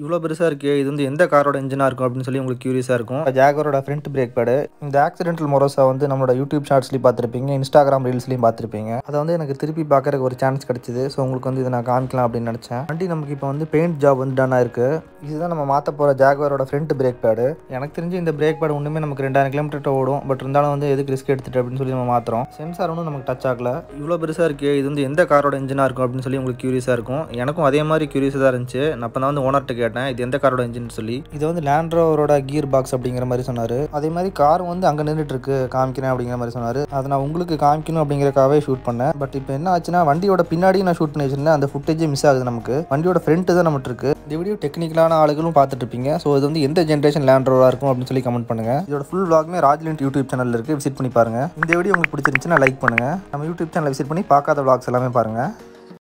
இவ்வளோ பெருசாக இருக்குது இது வந்து எந்த காரோட இன்ஜினாக இருக்கும் அப்படின்னு சொல்லி உங்களுக்கு க்யூரியஸாக இருக்கும் ஜாகரோட ஃப்ரண்ட் பிரேக் பேடு இந்த ஆக்சிடென்டல் மொரோசா வந்து நம்மளோட யூடியூப் ஷார்ட்ஸ்லையும் பார்த்துருப்பீங்க இன்ஸ்டாகிராம் ரீல்ஸ்லையும் பார்த்துருப்பீங்க அதை வந்து எனக்கு திருப்பி பார்க்குறக்கு ஒரு சான்ஸ் கிடச்சிது ஸோ உங்களுக்கு வந்து இதை நான் காமிக்கலாம் அப்படின்னு நினச்சேன் வண்டி நமக்கு இப்போ வந்து பெயிண்ட் ஜாப் வந்து டன் இருக்குது இதுதான் நம்ம மாற்ற போகிற ஜாகரோட ஃப்ரண்ட் பிரேக் பேடு எனக்கு தெரிஞ்சு இந்த பிரேக் பேடு ஒன்றுமே நமக்கு ரெண்டாயிரம் கிலோமீட்டர் ஓடும் பட் இருந்தாலும் வந்து எதுக்கு ரிஸ்க் எடுத்துட்டு அப்படின்னு சொல்லி நம்ம மாற்றுறோம் சென்சார் ஒன்றும் நமக்கு டச் ஆகல இவ்வளோ பெருசாக இருக்குது இது வந்து எந்த காரோட இன்ஜினாக இருக்கும் அப்படின்னு சொல்லி உங்களுக்கு க்யூரியஸாக இருக்கும் எனக்கும் அதே மாதிரி க்யூரியஸாக இருந்துச்சு நான் அப்போ தான் வந்து ஓனர்கிட்ட கேட்டேன் இது எந்த காரோட இன்ஜின் சொல்லி இது வந்து லேண்ட்ரோவரோட கியர் பாக்ஸ் அப்படிங்கிற மாதிரி சொன்னார் அதே மாதிரி கார் வந்து அங்கே நின்றுட்டு இருக்கு காமிக்கிறேன் அப்படிங்கிற மாதிரி சொன்னார் அதை நான் உங்களுக்கு காமிக்கணும் அப்படிங்கிறக்காகவே ஷூட் பண்ணேன் பட் இப்போ என்ன ஆச்சுன்னா வண்டியோட பின்னாடி நான் ஷூட் பண்ணி வச்சிருந்தேன் அந்த ஃபுட்டேஜே மிஸ் ஆகுது நமக்கு வண்டியோட ஃப்ரண்ட் தான் நம்மட்டு இருக்கு இந்த வீடியோ டெக்னிக்கலான ஆளுகளும் பார்த்துட்டு இருப்பீங்க ஸோ இது வந்து எந்த ஜென்ரேஷன் லேண்ட்ரோவாக இருக்கும் அப்படின்னு சொல்லி கமெண்ட் பண்ணுங்க இதோட ஃபுல் விளாக்மே ராஜ்லின் யூடியூப் சேனல் இருக்கு விசிட் பண்ணி பாருங்க இந்த வீடியோ உங்களுக்கு பிடிச்சிருந்துச்சுன்னா லைக் பண்ணுங்க நம்ம யூடியூப் சேனல் விசிட் பண்ணி பார்க்காத விளாக்ஸ் எல்லாமே பாருங்க